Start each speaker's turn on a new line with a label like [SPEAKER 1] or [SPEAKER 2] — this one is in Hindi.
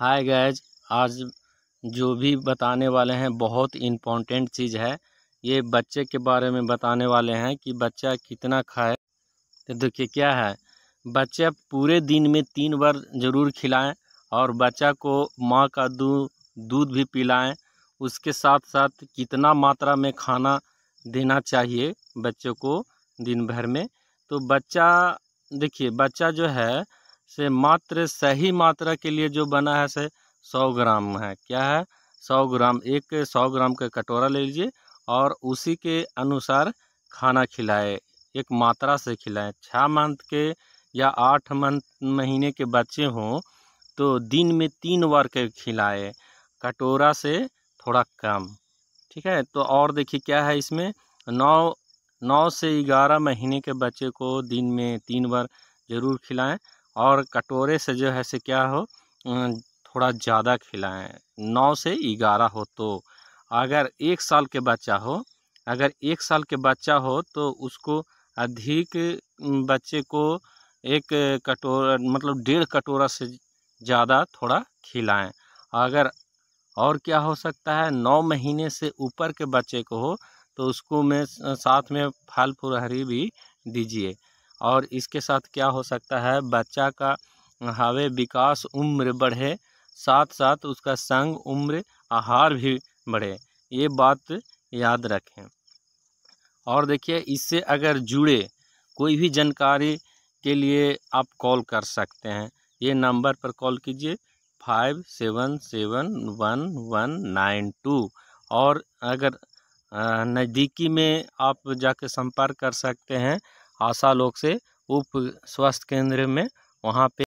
[SPEAKER 1] हाय गैज आज जो भी बताने वाले हैं बहुत इम्पोर्टेंट चीज़ है ये बच्चे के बारे में बताने वाले हैं कि बच्चा कितना खाए तो देखिए क्या है बच्चा पूरे दिन में तीन बार ज़रूर खिलाएं और बच्चा को माँ का दूध दूध भी पिलाएं उसके साथ साथ कितना मात्रा में खाना देना चाहिए बच्चों को दिन भर में तो बच्चा देखिए बच्चा जो है से मात्र सही मात्रा के लिए जो बना है से सौ ग्राम है क्या है सौ ग्राम एक सौ ग्राम का कटोरा ले लीजिए और उसी के अनुसार खाना खिलाए एक मात्रा से खिलाएं छः मंथ के या आठ मंथ महीने के बच्चे हों तो दिन में तीन बार के खिलाए कटोरा से थोड़ा कम ठीक है तो और देखिए क्या है इसमें नौ नौ से ग्यारह महीने के बच्चे को दिन में तीन बार ज़रूर खिलाएं और कटोरे से जो है से क्या हो थोड़ा ज़्यादा खिलाएं नौ से ग्यारह हो तो अगर एक साल के बच्चा हो अगर एक साल के बच्चा हो तो उसको अधिक बच्चे को एक कटोरा मतलब डेढ़ कटोरा से ज़्यादा थोड़ा खिलाएं अगर और क्या हो सकता है नौ महीने से ऊपर के बच्चे को हो तो उसको में साथ में फल फुरहरी भी दीजिए और इसके साथ क्या हो सकता है बच्चा का हावे विकास उम्र बढ़े साथ साथ उसका संग उम्र आहार भी बढ़े ये बात याद रखें और देखिए इससे अगर जुड़े कोई भी जानकारी के लिए आप कॉल कर सकते हैं ये नंबर पर कॉल कीजिए five seven seven one one nine two और अगर नज़दीकी में आप जाके संपर्क कर सकते हैं आशा लोग से उप स्वास्थ्य केंद्र में वहाँ पे